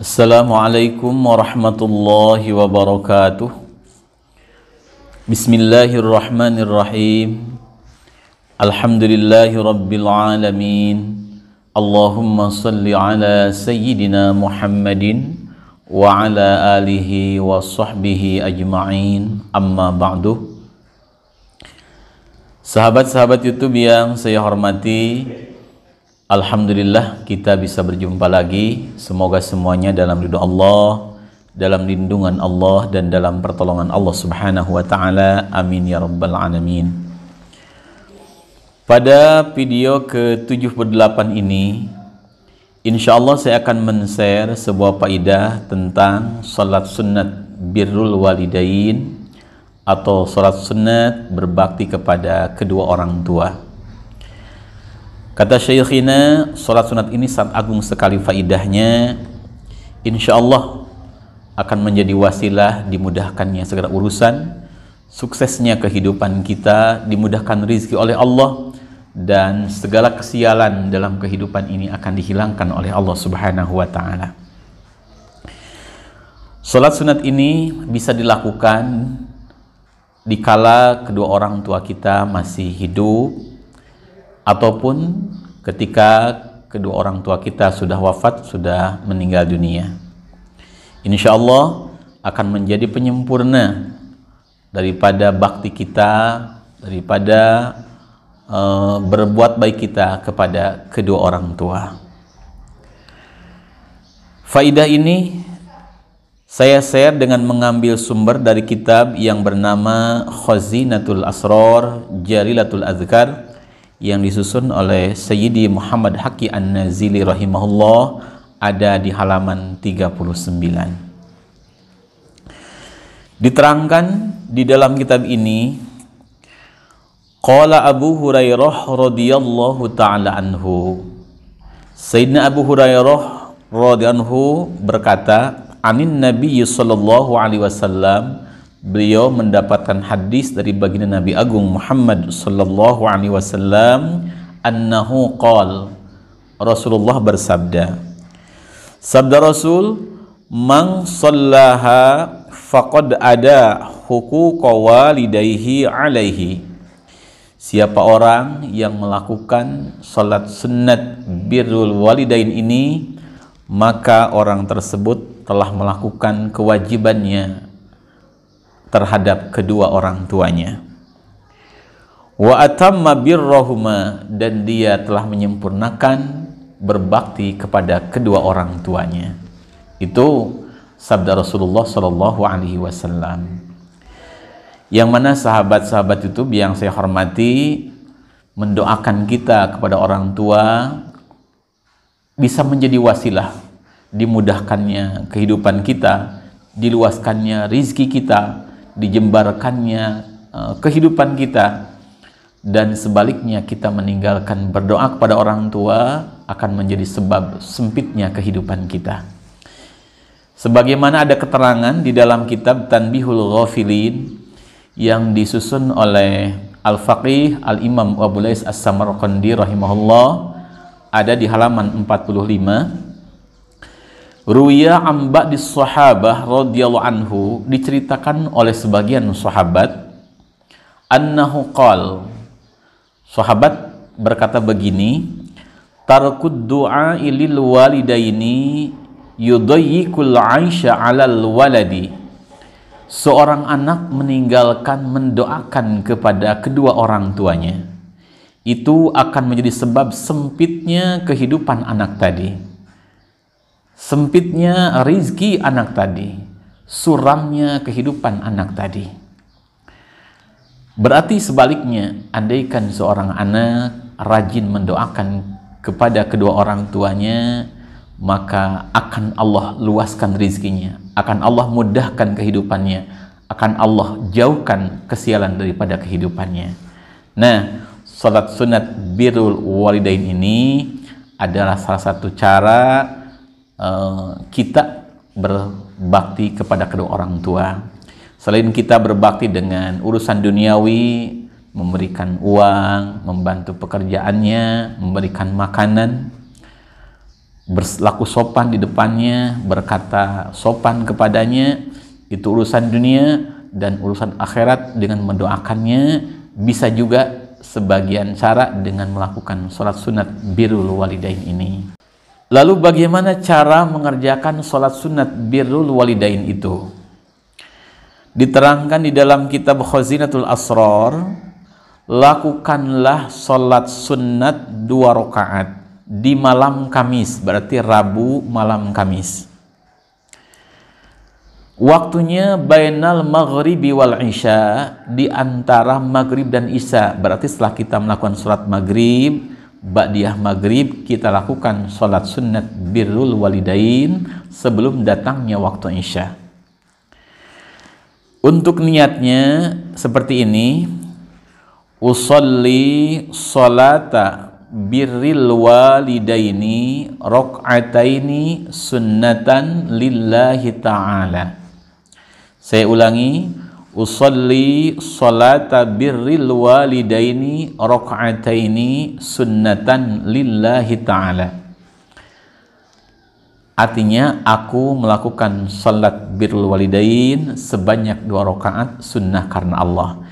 السلام عليكم ورحمة الله وبركاته بسم الله الرحمن الرحيم الحمد لله رب العالمين اللهم صل على سيدنا محمد وعلى آله وصحبه أجمعين أما بعد Sahabat-sahabat YouTube yang saya hormati, Alhamdulillah kita bisa berjumpa lagi. Semoga semuanya dalam ridho Allah, dalam lindungan Allah dan dalam pertolongan Allah Subhanahu wa taala. Amin ya rabbal alamin. Pada video ke-78 ini, insya Allah saya akan men-share sebuah faidah tentang salat sunat birrul walidain atau salat sunat berbakti kepada kedua orang tua. Kata Syekhina, sholat sunat ini sangat agung sekali faidahnya. Insya Allah akan menjadi wasilah dimudahkannya segala urusan, suksesnya kehidupan kita, dimudahkan rizki oleh Allah, dan segala kesialan dalam kehidupan ini akan dihilangkan oleh Allah Subhanahu wa Ta'ala. Sholat sunat ini bisa dilakukan dikala kedua orang tua kita masih hidup ataupun ketika kedua orang tua kita sudah wafat, sudah meninggal dunia. Insya Allah akan menjadi penyempurna daripada bakti kita, daripada uh, berbuat baik kita kepada kedua orang tua. Faidah ini saya share dengan mengambil sumber dari kitab yang bernama Khazinatul Asrar Jarilatul Azkar yang disusun oleh Sayyidi Muhammad Haki An-Nazili rahimahullah ada di halaman 39. Diterangkan di dalam kitab ini Qala Abu Hurairah radhiyallahu taala anhu Sayyidina Abu Hurairah radhiyallahu berkata anin Nabi sallallahu alaihi wasallam beliau mendapatkan hadis dari baginda Nabi Agung Muhammad sallallahu alaihi wasallam annahu qal Rasulullah bersabda Sabda Rasul man sallaha faqad ada huquqa walidayhi alaihi Siapa orang yang melakukan salat sunat birrul walidain ini maka orang tersebut telah melakukan kewajibannya terhadap kedua orang tuanya. Wa atamma birrahuma dan dia telah menyempurnakan berbakti kepada kedua orang tuanya. Itu sabda Rasulullah Shallallahu alaihi wasallam. Yang mana sahabat-sahabat itu yang saya hormati mendoakan kita kepada orang tua bisa menjadi wasilah dimudahkannya kehidupan kita, diluaskannya rizki kita, dijembarkannya eh, kehidupan kita dan sebaliknya kita meninggalkan berdoa kepada orang tua akan menjadi sebab sempitnya kehidupan kita. Sebagaimana ada keterangan di dalam kitab Tanbihul Ghafilin yang disusun oleh Al-Faqih Al-Imam Abu Lais As-Samarqandi rahimahullah ada di halaman 45 Ruya amba di sahabah radhiyallahu anhu diceritakan oleh sebagian sahabat annahu qal sahabat berkata begini tarkud du'a ilil walidaini yudayyikul aisha alal waladi seorang anak meninggalkan mendoakan kepada kedua orang tuanya itu akan menjadi sebab sempitnya kehidupan anak tadi sempitnya rizki anak tadi, suramnya kehidupan anak tadi. Berarti sebaliknya, andaikan seorang anak rajin mendoakan kepada kedua orang tuanya, maka akan Allah luaskan rizkinya, akan Allah mudahkan kehidupannya, akan Allah jauhkan kesialan daripada kehidupannya. Nah, salat sunat birul walidain ini adalah salah satu cara Eh, kita berbakti kepada kedua orang tua. Selain kita berbakti dengan urusan duniawi, memberikan uang, membantu pekerjaannya, memberikan makanan, berlaku sopan di depannya, berkata sopan kepadanya, itu urusan dunia dan urusan akhirat dengan mendoakannya bisa juga sebagian cara dengan melakukan sholat sunat birul walidain ini. Lalu bagaimana cara mengerjakan sholat sunat birrul walidain itu? Diterangkan di dalam kitab Khazinatul Asrar, lakukanlah sholat sunat dua rakaat di malam Kamis, berarti Rabu malam Kamis. Waktunya bainal maghribi wal isya di antara maghrib dan isya, berarti setelah kita melakukan sholat maghrib, Ba'diyah maghrib kita lakukan sholat sunat birrul walidain sebelum datangnya waktu isya untuk niatnya seperti ini usolli sholata birril walidaini rok'ataini sunnatan lillahi ta'ala saya ulangi usalli salata birril walidaini rak'ataini sunnatan lillahi ta'ala artinya aku melakukan salat birrul walidain sebanyak dua rakaat sunnah karena Allah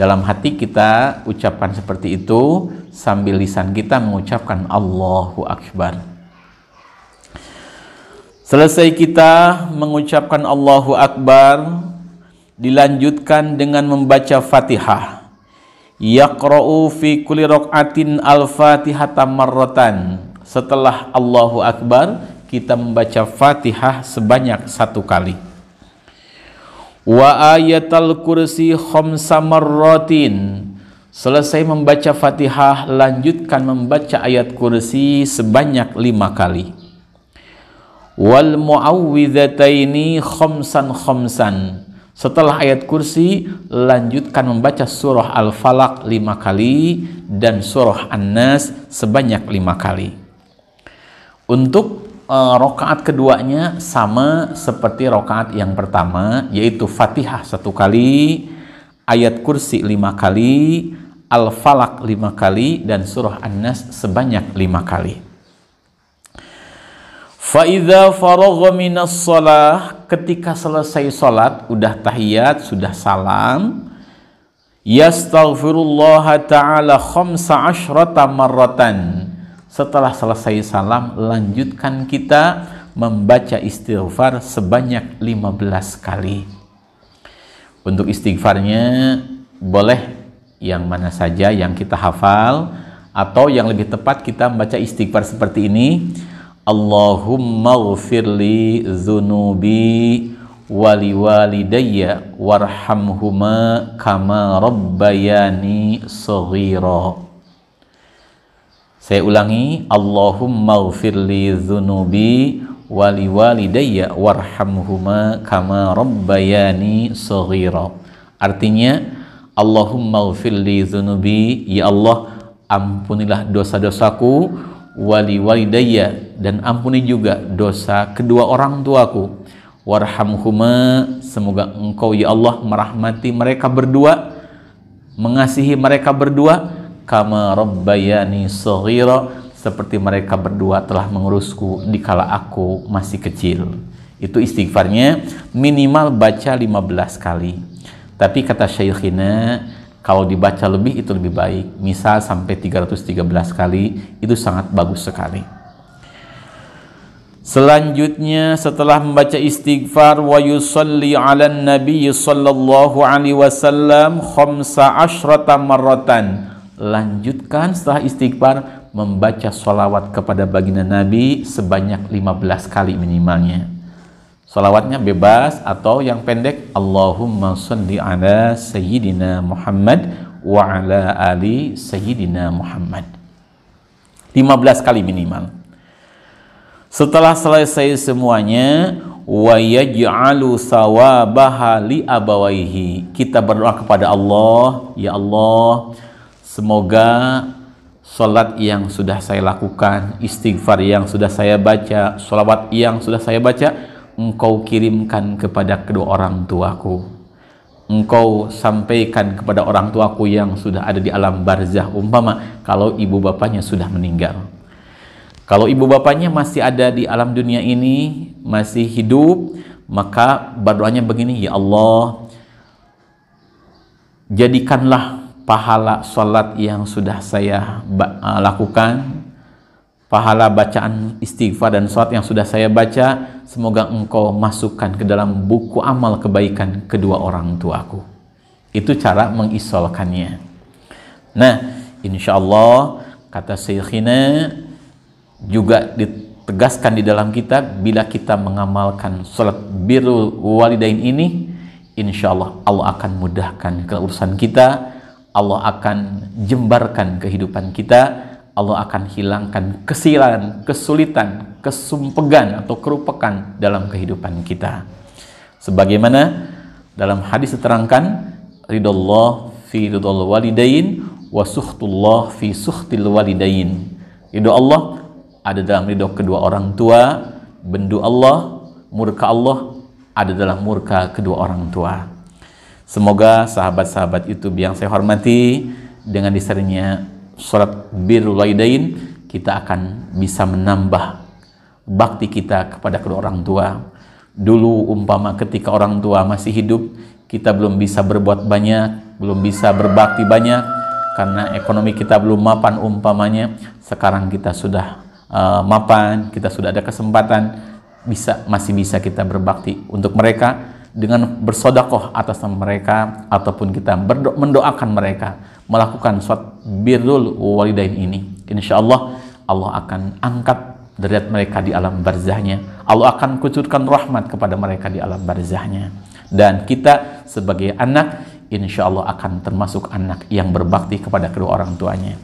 dalam hati kita ucapan seperti itu sambil lisan kita mengucapkan Allahu Akbar selesai kita mengucapkan Allahu Akbar dilanjutkan dengan membaca Fatihah. Yaqra'u fi kulli rak'atin al-Fatihata marratan. Setelah Allahu Akbar, kita membaca Fatihah sebanyak satu kali. Wa ayatal kursi khamsa marratin. Selesai membaca Fatihah, lanjutkan membaca ayat kursi sebanyak lima kali. Wal muawwidhataini khamsan khamsan setelah ayat kursi, lanjutkan membaca surah Al-Falaq lima kali dan surah An-Nas sebanyak lima kali. Untuk e, rokaat keduanya sama seperti rokaat yang pertama, yaitu Fatihah satu kali, ayat kursi lima kali, Al-Falaq lima kali, dan surah An-Nas sebanyak lima kali. فَإِذَا فَرَغَ مِنَ الصَّلَاةِ ketika selesai sholat, udah tahiyat, sudah salam, yastaghfirullah ta'ala khamsa ashrata marratan. Setelah selesai salam, lanjutkan kita membaca istighfar sebanyak 15 kali. Untuk istighfarnya boleh yang mana saja yang kita hafal atau yang lebih tepat kita membaca istighfar seperti ini Allahumma ghafirli dhunubi wali walidayya warhamhuma kama rabbayani saghira saya ulangi Allahumma ghafirli dhunubi wali walidayya warhamhuma kama rabbayani saghira artinya Allahumma ghafirli dhunubi ya Allah ampunilah dosa-dosaku wali walidayya dan ampuni juga dosa kedua orang tuaku warhamhuma semoga engkau ya Allah merahmati mereka berdua mengasihi mereka berdua kama rabbayani saghira seperti mereka berdua telah mengurusku di kala aku masih kecil itu istighfarnya minimal baca 15 kali tapi kata syekhina kalau dibaca lebih itu lebih baik. Misal sampai 313 kali itu sangat bagus sekali. Selanjutnya setelah membaca istighfar wa yusalli 'alan nabi sallallahu alaihi wasallam khamsa asyrata marratan. Lanjutkan setelah istighfar membaca solawat kepada baginda Nabi sebanyak 15 kali minimalnya. Salawatnya bebas atau yang pendek Allahumma salli ala sayyidina Muhammad wa ala ali sayyidina Muhammad. 15 kali minimal. Setelah selesai semuanya, wa yaj'alu sawabaha li abawaihi. Kita berdoa kepada Allah, ya Allah, semoga Salat yang sudah saya lakukan, istighfar yang sudah saya baca, salawat yang sudah saya baca, engkau kirimkan kepada kedua orang tuaku engkau sampaikan kepada orang tuaku yang sudah ada di alam barzah umpama kalau ibu bapaknya sudah meninggal kalau ibu bapaknya masih ada di alam dunia ini masih hidup maka berdoanya begini ya Allah jadikanlah pahala sholat yang sudah saya lakukan pahala bacaan istighfar dan sholat yang sudah saya baca, semoga engkau masukkan ke dalam buku amal kebaikan kedua orang tuaku. Itu cara mengisolkannya. Nah, insya Allah kata Syekhina juga ditegaskan di dalam kitab bila kita mengamalkan sholat biru walidain ini, insya Allah Allah akan mudahkan keurusan kita, Allah akan jembarkan kehidupan kita, Allah akan hilangkan kesilan, kesulitan, kesumpegan atau kerupekan dalam kehidupan kita. Sebagaimana dalam hadis diterangkan, ridallah fi ridal walidain wa suhtullah fi suhtil walidain. Ridho Allah ada dalam ridho kedua orang tua, bendu Allah, murka Allah ada dalam murka kedua orang tua. Semoga sahabat-sahabat itu yang saya hormati dengan diseringnya salat birrul walidain kita akan bisa menambah bakti kita kepada kedua orang tua. Dulu umpama ketika orang tua masih hidup, kita belum bisa berbuat banyak, belum bisa berbakti banyak karena ekonomi kita belum mapan umpamanya. Sekarang kita sudah uh, mapan, kita sudah ada kesempatan bisa masih bisa kita berbakti untuk mereka dengan bersodakoh atas mereka ataupun kita berdo- mendoakan mereka melakukan suat birrul walidain ini insya Allah Allah akan angkat derajat mereka di alam barzahnya Allah akan kucurkan rahmat kepada mereka di alam barzahnya dan kita sebagai anak insya Allah akan termasuk anak yang berbakti kepada kedua orang tuanya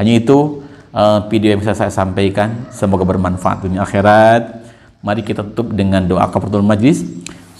hanya itu eh, video yang bisa saya sampaikan semoga bermanfaat dunia akhirat mari kita tutup dengan doa kapertul majlis